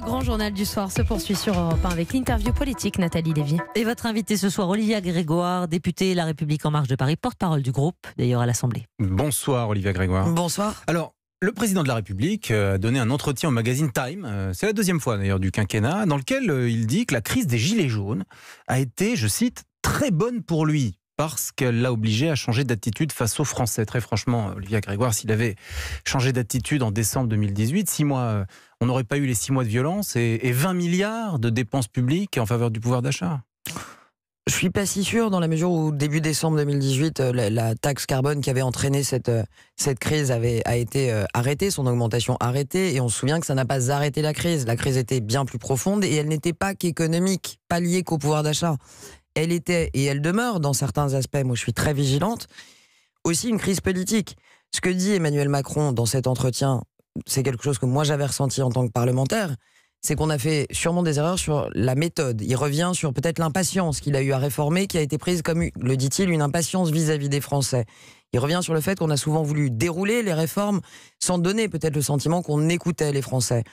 grand journal du soir se poursuit sur Europe 1 avec l'interview politique Nathalie Lévy. Et votre invité ce soir, Olivia Grégoire, député La République En Marche de Paris, porte-parole du groupe, d'ailleurs à l'Assemblée. Bonsoir Olivia Grégoire. Bonsoir. Alors, le président de la République euh, a donné un entretien au magazine Time, euh, c'est la deuxième fois d'ailleurs du quinquennat, dans lequel euh, il dit que la crise des Gilets jaunes a été, je cite, très bonne pour lui parce qu'elle l'a obligé à changer d'attitude face aux Français. Très franchement, Olivier Grégoire, s'il avait changé d'attitude en décembre 2018, six mois, euh, on n'aurait pas eu les six mois de violence et, 20 milliards de dépenses publiques en faveur du pouvoir d'achat. Je suis pas si sûr dans la mesure où début décembre 2018, euh, la, taxe carbone qui avait entraîné cette euh, crise avait a été arrêtée, son augmentation arrêtée, et on se souvient que ça n'a pas arrêté la crise. La crise était bien plus profonde et elle n'était pas qu'économique, pas liée qu'au pouvoir d'achat elle était et elle demeure dans certains aspects, moi je suis très vigilante, aussi une crise politique. Ce que dit Emmanuel Macron dans cet entretien, c'est quelque chose que moi j'avais ressenti en tant que parlementaire, c'est qu'on a fait sûrement des erreurs sur la méthode. Il revient sur peut-être l'impatience qu'il a eu à réformer, qui a été prise comme, le dit-il, une impatience vis-à-vis des Français. Il revient sur le fait qu'on a souvent voulu dérouler les réformes sans donner peut-être le sentiment qu'on écoutait les Français.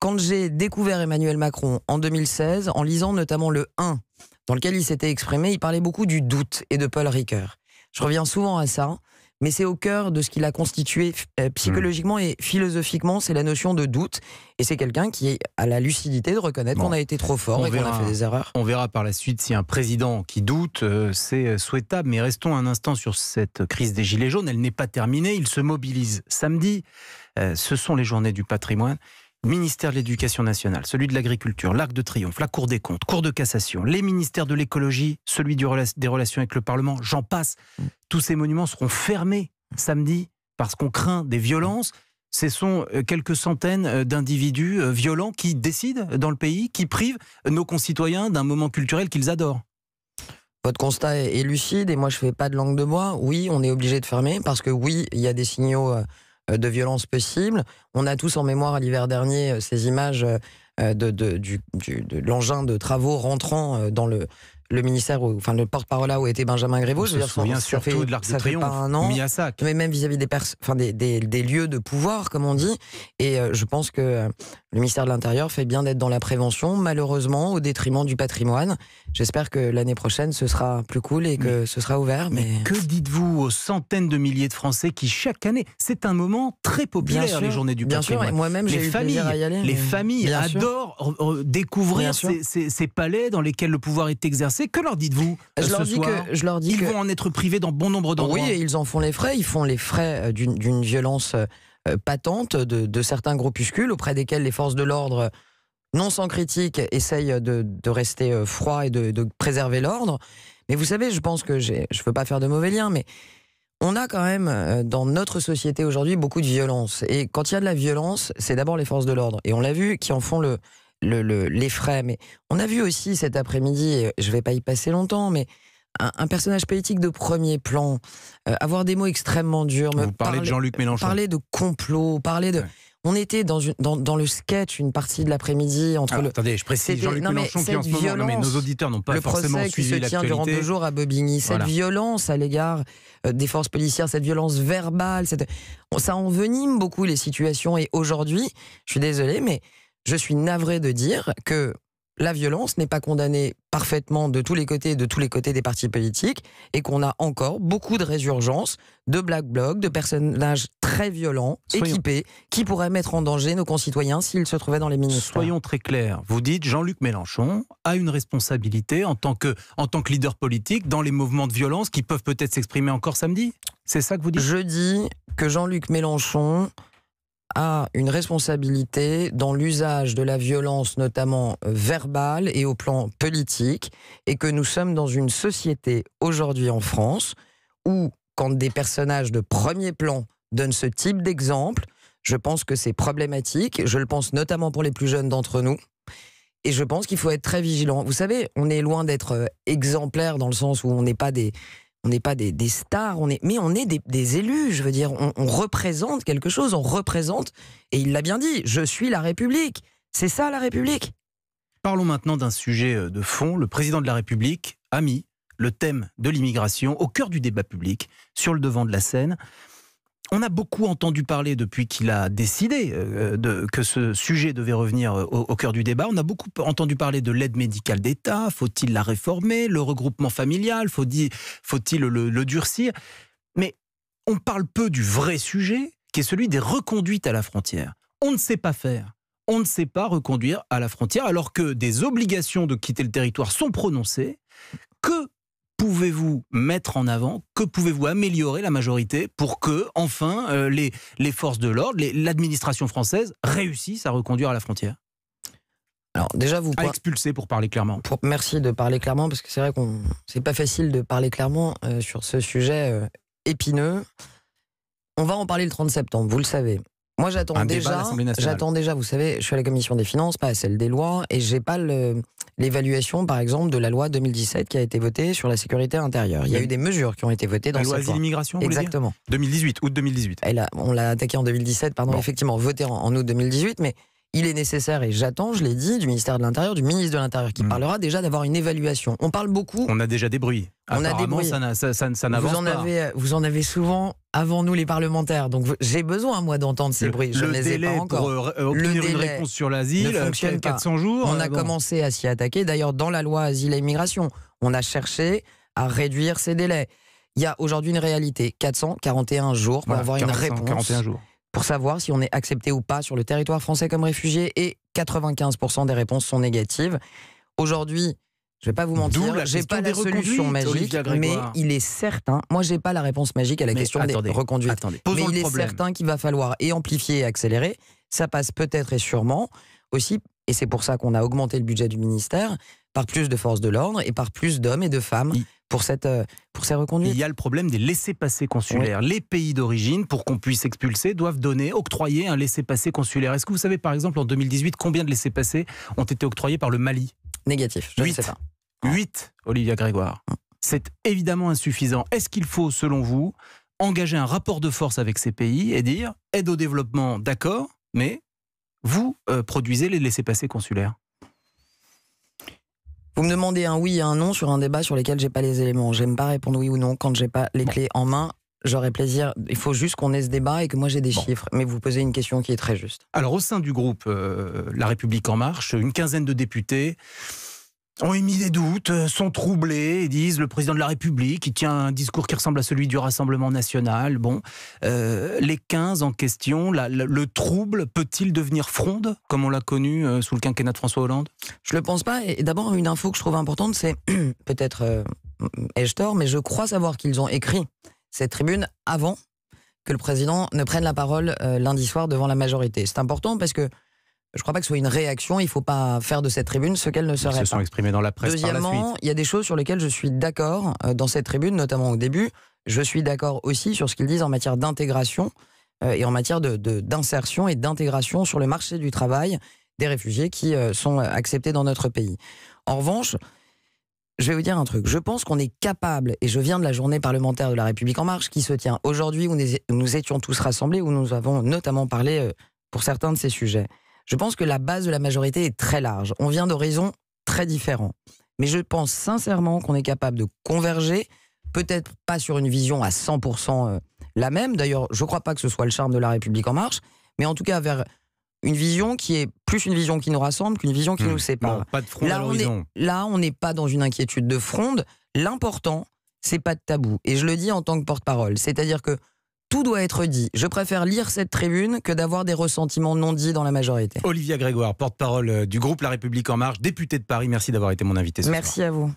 Quand j'ai découvert Emmanuel Macron en 2016, en lisant notamment le 1 dans lequel il s'était exprimé, il parlait beaucoup du doute et de Paul Ricoeur. Je reviens souvent à ça, mais c'est au cœur de ce qu'il a constitué euh, psychologiquement et philosophiquement, c'est la notion de doute. Et c'est quelqu'un qui a la lucidité de reconnaître qu'on a été trop fort et qu'on a fait des erreurs. On verra par la suite si un président qui doute, euh, c'est euh, souhaitable. Mais restons un instant sur cette crise des Gilets jaunes. Elle n'est pas terminée. il se mobilise samedi. ce sont les journées du patrimoine ministère de l'Éducation nationale, celui de l'Agriculture, l'Arc de Triomphe, la Cour des comptes, Cour de cassation, les ministères de l'écologie, celui des relations avec le Parlement, j'en passe. Tous ces monuments seront fermés samedi parce qu'on craint des violences. Ce sont euh, quelques centaines euh, d'individus euh, violents qui décident dans le pays, qui privent nos concitoyens d'un moment culturel qu'ils adorent. Votre constat est lucide et moi je ne fais pas de langue de bois. Oui, on est obligé de fermer parce que oui, il y a des signaux euh, de violence possible. On a tous en mémoire l'hiver dernier euh, ces images euh, de, de l'engin de travaux rentrant dans le, le ministère, enfin le porte-parole là où était Benjamin Grévaux. Je me souviens ça, surtout fait, de l'Arc de Triomphe, un an, mis à sac. Mais même vis-à-vis des, des, lieux de pouvoir, comme on dit. Et euh, je pense que euh, le ministère de l'Intérieur fait bien d'être dans la prévention, malheureusement, au détriment du patrimoine. J'espère que l'année prochaine, ce sera plus cool et que ce sera ouvert. Mais, que dites-vous aux centaines de milliers de Français qui, chaque année, c'est un moment très populaire, les journées du bien Sûr, moi-même, j'ai familles, Les familles adorent découvrir ces palais dans lesquels le pouvoir est exercé que leur dites-vous je, euh, leur que, je leur dis Ils vont en être privés dans bon nombre d'endroits. Oui, ils en font les frais. Ils font les frais euh, d'une violence euh, patente de, certains groupuscules auprès desquels les forces de l'ordre, non sans critique, essayent de, rester froid et de, de préserver l'ordre. Mais vous savez, je pense que je ne veux pas faire de mauvais liens, mais on a quand même dans notre société aujourd'hui beaucoup de violence. Et quand il y a de la violence, c'est d'abord les forces de l'ordre. Et on l'a vu, qui en font le, les frais. Mais on a vu aussi cet après-midi, je ne vais pas y passer longtemps, mais un, personnage politique de premier plan, euh, avoir des mots extrêmement durs. Vous de Jean-Luc Mélenchon. Parler de complot, parler de. On était dans, dans, dans, le sketch une partie de l'après-midi entre. le... Attendez, je précise Jean-Luc Mélenchon qui en ce non, mais nos auditeurs n'ont pas le forcément procès suivi qui se tient durant deux jours à Bobigny, cette violence à l'égard euh, des forces policières, cette violence verbale, ça envenime beaucoup les situations. Et aujourd'hui, je suis désolé, mais je suis navré de dire que la violence n'est pas condamnée parfaitement de tous les côtés, de tous les côtés des partis politiques, et qu'on a encore beaucoup de résurgences de black bloc, de personnages très violents, équipés, qui pourraient mettre en danger nos concitoyens s'ils se trouvaient dans les ministères. Soyons très clairs. Vous dites Jean-Luc Mélenchon a une responsabilité en tant que en tant que leader politique dans les mouvements de violence qui peuvent peut-être s'exprimer encore samedi. C'est ça que vous dites. Je dis que Jean-Luc Mélenchon a une responsabilité dans l'usage de la violence, notamment euh, verbale et au plan politique, et que nous sommes dans une société aujourd'hui en France où, quand des personnages de premier plan donnent ce type d'exemple, je pense que c'est problématique, je le pense notamment pour les plus jeunes d'entre nous. Et je pense qu'il faut être très vigilant. Vous savez, on est loin d'être euh, exemplaire dans le sens où on n'est pas des, on n'est pas des, stars, on est, mais on est des, élus. Je veux dire, on, on, représente quelque chose, on représente. Et il l'a bien dit. Je suis la République. C'est ça la République. Parlons maintenant d'un sujet euh, de fond. Le président de la République a mis le thème de l'immigration au cœur du débat public, sur le devant de la scène on a beaucoup entendu parler depuis qu'il a décidé euh, euh, que ce sujet devait revenir euh, au, cœur du débat. On a beaucoup entendu parler de l'aide médicale d'État, faut-il la réformer, le regroupement familial, faut-il le durcir. Mais on parle peu du vrai sujet, qui est celui des reconduites à la frontière. On ne sait pas faire on ne sait pas reconduire à la frontière, alors que des obligations de quitter le territoire sont prononcées, que pouvez-vous mettre en avant, que pouvez-vous améliorer la majorité pour que, enfin, euh, les, forces de l'ordre, l'administration française réussissent à reconduire à la frontière alors déjà vous à expulser pour parler clairement. merci de parler clairement parce que c'est vrai qu'on c'est pas facile de parler clairement euh, sur ce sujet euh, épineux. On va en parler le 30 septembre, vous le savez. Moi, j'attends déjà. J'attends déjà. Vous savez, je suis à la commission des finances, pas à celle des lois, et j'ai pas l'évaluation, par exemple, de la loi 2017 qui a été votée sur la sécurité intérieure. Il y a eu des mesures qui ont été votées dans la loi cette loi. Exactement. 2018, août 2018. Elle on l'a attaqué en 2017, pardon. Effectivement, voté en août 2018, mais il est nécessaire, et j'attends, je l'ai dit, du ministère de l'Intérieur, du ministre de l'Intérieur, qui mm. parlera déjà d'avoir une évaluation. On parle beaucoup. On a déjà des bruits. On a des bruits. Ça, ça, n'avance vous pas. Avez, vous en avez souvent avant nous les parlementaires. Donc j'ai besoin moi d'entendre ces bruits. Je ne les ai pas encore. Pour, euh, obtenir une réponse sur l'asile euh, fonctionne 400 pas. jours. On euh, a commencé à s'y attaquer. D'ailleurs dans la loi asile et immigration, on a cherché à réduire ces délais. Il y a aujourd'hui une réalité 441 jours pour avoir une réponse. 441 jours pour savoir si on est accepté ou pas sur le territoire français comme réfugié et 95% des réponses sont négatives. Aujourd'hui, je vais pas vous mentir, j'ai pas la solution magique, mais il est certain, moi j'ai pas la réponse magique à la question des reconduites, mais il est certain qu'il va falloir et amplifier et accélérer, ça passe peut-être et sûrement aussi, et c'est pour ça qu'on a augmenté le budget du ministère, par plus de forces de l'ordre et par plus d'hommes et de femmes. Euh, pour, ces reconduites. Il y a le problème des laissés-passer consulaires. Les pays d'origine, pour qu'on puisse expulser, doivent donner, octroyer un laissé-passer consulaire. Est-ce que vous savez, par exemple, en 2018, combien de laissés-passer ont été octroyés par le Mali Négatif, je 8. ne sais pas. 8, Olivia Grégoire. C'est évidemment insuffisant. Est-ce qu'il faut, selon vous, engager un rapport de force avec ces pays et dire aide au développement, d'accord, mais vous euh, produisez les laissés-passer consulaires vous me demandez un oui et un non sur un débat sur lequel j'ai pas les éléments. J'aime pas répondre oui ou non quand j'ai pas les clés en main. J'aurais plaisir. Il faut juste qu'on ait ce débat et que moi j'ai des chiffres. Mais vous posez une question qui est très juste. Alors au sein du groupe euh, La République en marche, une quinzaine de députés ont émis des doutes, euh, sont troublés disent le président de la République, qui tient un discours qui ressemble à celui du Rassemblement national. Bon, euh, les 15 en question, la, le trouble peut-il devenir fronde comme on l'a connu euh, sous le quinquennat de François Hollande Je ne le pense pas. Et d'abord, une info que je trouve importante, c'est peut-être ai-je tort, mais je crois savoir qu'ils ont écrit cette tribune avant que le président ne prenne la parole lundi soir devant la majorité. C'est important parce que je ne crois pas que ce soit une réaction. Il ne faut pas faire de cette tribune ce qu'elle ne serait Ils se sont exprimés dans la presse. Deuxièmement, il y a des choses sur lesquelles je suis d'accord euh, dans cette tribune, notamment au début. Je suis d'accord aussi sur ce qu'ils disent en matière d'intégration euh, et en matière d'insertion de, et d'intégration sur le marché du travail des réfugiés qui euh, sont acceptés dans notre pays. En revanche, je vais vous dire un truc. Je pense qu'on est capable, et je viens de la journée parlementaire de la République en marche qui se tient aujourd'hui où nous étions tous rassemblés, où nous avons notamment parlé pour certains de ces sujets. Je pense que la base de la majorité est très large. On vient d'horizons très différents. Mais je pense sincèrement qu'on est capable de converger, peut-être pas sur une vision à 100% euh, la même. D'ailleurs, je ne crois pas que ce soit le charme de La République En Marche, mais en tout cas vers une vision qui est plus une vision qui nous rassemble qu'une vision qui mmh. nous sépare. pas de fronde. là, Là, on n'est pas dans une inquiétude de fronde. L'important, c'est pas de tabou. Et je le dis en tant que porte-parole. C'est-à-dire que tout doit être dit. Je préfère lire cette tribune que d'avoir des ressentiments non dits dans la majorité. Olivia Grégoire, porte-parole euh, du groupe La République En Marche, députée de Paris, merci d'avoir été mon invité. Ce merci à vous.